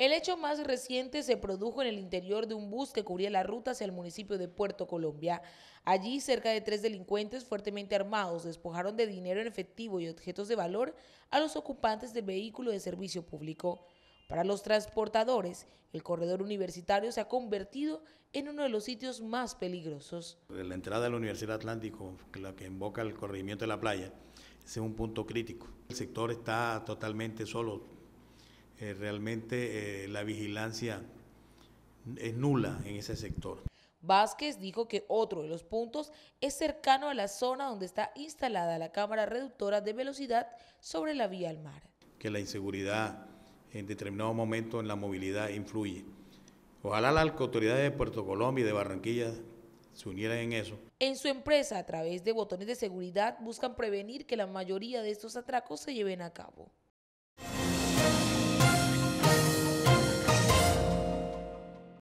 El hecho más reciente se produjo en el interior de un bus que cubría la ruta hacia el municipio de Puerto Colombia. Allí, cerca de tres delincuentes fuertemente armados despojaron de dinero en efectivo y objetos de valor a los ocupantes del vehículo de servicio público. Para los transportadores, el corredor universitario se ha convertido en uno de los sitios más peligrosos. La entrada de la Universidad Atlántico, la que invoca el corregimiento de la playa, es un punto crítico. El sector está totalmente solo, eh, realmente eh, la vigilancia es eh, nula en ese sector. Vázquez dijo que otro de los puntos es cercano a la zona donde está instalada la cámara reductora de velocidad sobre la vía al mar. Que la inseguridad en determinado momento en la movilidad influye. Ojalá las autoridades de Puerto Colombia y de Barranquilla se unieran en eso. En su empresa, a través de botones de seguridad, buscan prevenir que la mayoría de estos atracos se lleven a cabo.